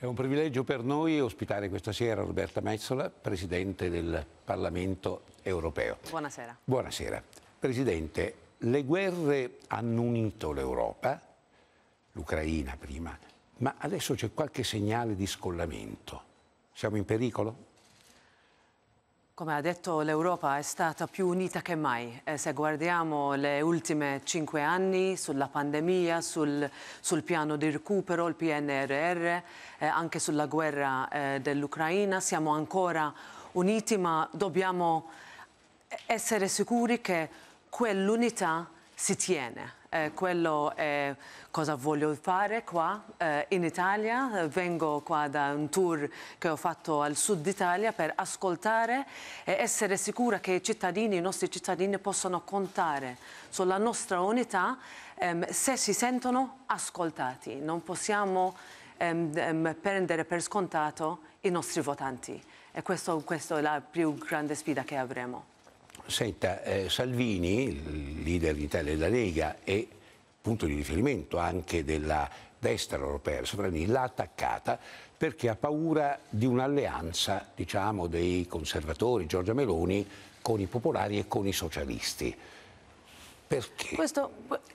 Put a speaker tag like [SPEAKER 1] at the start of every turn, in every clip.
[SPEAKER 1] È un privilegio per noi ospitare questa sera Roberta Mezzola, Presidente del Parlamento europeo. Buonasera. Buonasera. Presidente, le guerre hanno unito l'Europa, l'Ucraina prima, ma adesso c'è qualche segnale di scollamento. Siamo in pericolo?
[SPEAKER 2] Come ha detto l'Europa è stata più unita che mai. Eh, se guardiamo le ultime cinque anni sulla pandemia, sul, sul piano di recupero, il PNRR, eh, anche sulla guerra eh, dell'Ucraina, siamo ancora uniti ma dobbiamo essere sicuri che quell'unità si tiene eh, quello è cosa voglio fare qua eh, in Italia. Vengo qua da un tour che ho fatto al sud d'Italia per ascoltare e essere sicura che i cittadini, i nostri cittadini possono contare sulla nostra unità ehm, se si sentono ascoltati. Non possiamo ehm, ehm prendere per scontato i nostri votanti e questa è la più grande sfida che avremo
[SPEAKER 1] senta, eh, Salvini, leader d'Italia della Lega e punto di riferimento anche della destra europea, l'ha attaccata perché ha paura di un'alleanza diciamo, dei conservatori, Giorgia Meloni, con i popolari e con i socialisti.
[SPEAKER 2] Perché? Questo,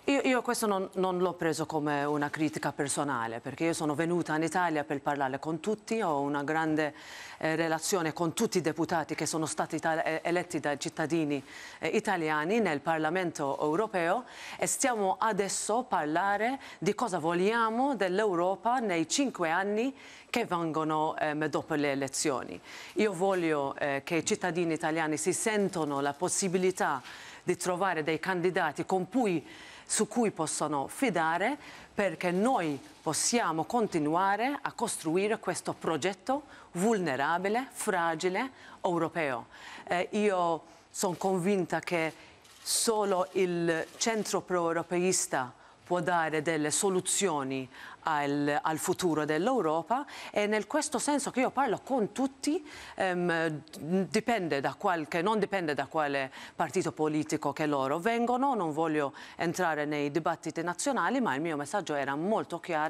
[SPEAKER 2] io, io, questo non, non l'ho preso come una critica personale, perché io sono venuta in Italia per parlare con tutti, ho una grande eh, relazione con tutti i deputati che sono stati eh, eletti dai cittadini eh, italiani nel Parlamento europeo e stiamo adesso a parlare di cosa vogliamo dell'Europa nei cinque anni che vengono eh, dopo le elezioni. Io voglio eh, che i cittadini italiani si sentano la possibilità di trovare dei candidati cui, su cui possono fidare perché noi possiamo continuare a costruire questo progetto vulnerabile, fragile, europeo. Eh, io sono convinta che solo il centro pro-europeista può dare delle soluzioni al, al futuro dell'Europa e nel questo senso che io parlo con tutti, ehm, dipende da qualche, non dipende da quale partito politico che loro vengono, non voglio entrare nei dibattiti nazionali, ma il mio messaggio era molto chiaro,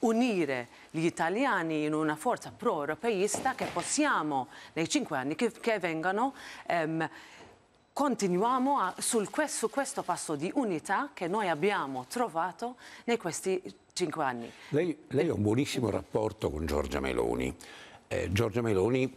[SPEAKER 2] unire gli italiani in una forza pro-europeista che possiamo, nei cinque anni che, che vengano, ehm, continuiamo a, questo, su questo passo di unità che noi abbiamo trovato in questi cinque anni.
[SPEAKER 1] Lei, lei ha un buonissimo rapporto con Giorgia Meloni. Eh, Giorgia Meloni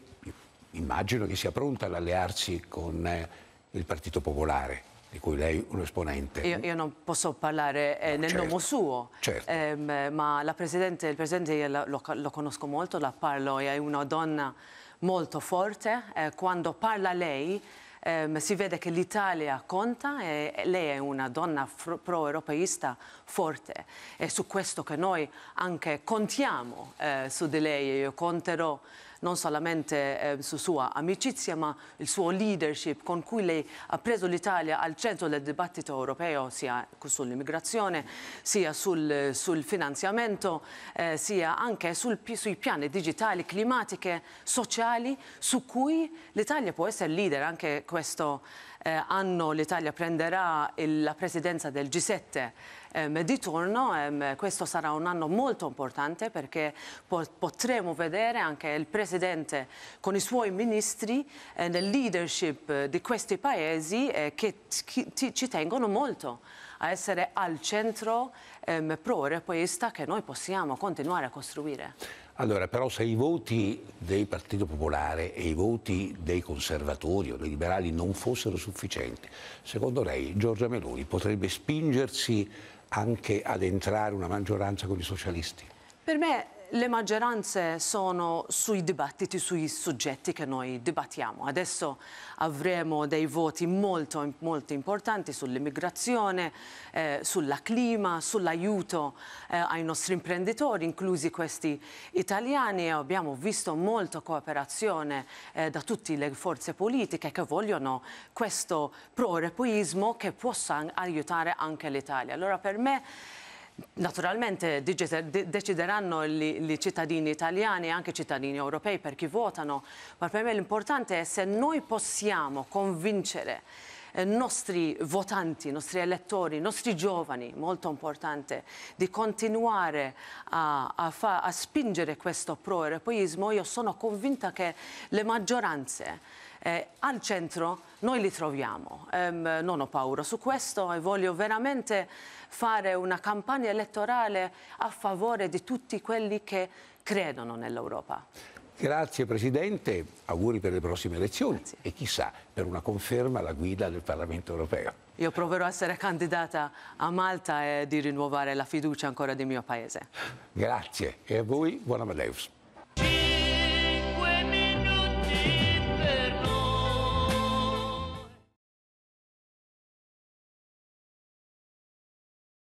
[SPEAKER 1] immagino che sia pronta ad allearsi con eh, il Partito Popolare di cui lei è un esponente. Io, io
[SPEAKER 2] non posso parlare eh, no, nel certo, nome suo, certo. ehm, ma la Presidente, il Presidente io lo, lo conosco molto, la parlo, è una donna molto forte. Eh, quando parla lei ehm, si vede che l'Italia conta e lei è una donna pro-europeista forte. È su questo che noi anche contiamo eh, su di lei. Io conterò non solamente eh, su sua amicizia ma il suo leadership con cui lei ha preso l'Italia al centro del dibattito europeo sia sull'immigrazione sia sul, sul finanziamento eh, sia anche sul, sui piani digitali, climatiche, sociali su cui l'Italia può essere leader anche questo eh, anno l'Italia prenderà il, la presidenza del G7 Ehm, di turno. Ehm, questo sarà un anno molto importante perché potremo vedere anche il Presidente con i suoi ministri eh, nel leadership di questi paesi eh, che ci tengono molto a essere al centro ehm, pro-europeista che noi possiamo continuare a costruire.
[SPEAKER 1] Allora, però se i voti del Partito Popolare e i voti dei conservatori o dei liberali non fossero sufficienti, secondo lei Giorgia Meloni potrebbe spingersi anche ad entrare una maggioranza con i socialisti?
[SPEAKER 2] Per me le maggioranze sono sui dibattiti, sui soggetti che noi dibattiamo. Adesso avremo dei voti molto, molto importanti sull'immigrazione, eh, sulla clima, sull'aiuto eh, ai nostri imprenditori, inclusi questi italiani. Abbiamo visto molta cooperazione eh, da tutte le forze politiche che vogliono questo pro-europeismo che possa aiutare anche l'Italia. Allora per me Naturalmente decideranno i cittadini italiani e anche i cittadini europei per chi votano, ma per me l'importante è se noi possiamo convincere i eh, nostri votanti, i nostri elettori, i nostri giovani, molto importante, di continuare a, a, fa, a spingere questo pro-europeismo, io sono convinta che le maggioranze eh, al centro noi li troviamo. Um, non ho paura su questo e voglio veramente fare una campagna elettorale a favore di tutti quelli che credono nell'Europa.
[SPEAKER 1] Grazie Presidente, auguri per le prossime elezioni Grazie. e chissà per una conferma alla guida del Parlamento europeo.
[SPEAKER 2] Io proverò a essere candidata a Malta e di rinnovare la fiducia ancora del mio Paese.
[SPEAKER 1] Grazie e a voi buona Amadeus. 5 minuti